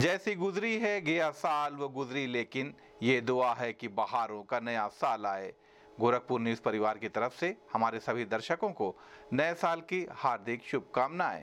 जैसी गुजरी है गया साल वो गुजरी लेकिन ये दुआ है कि बहारों का नया साल आए गोरखपुर न्यूज़ परिवार की तरफ से हमारे सभी दर्शकों को नए साल की हार्दिक शुभकामनाएं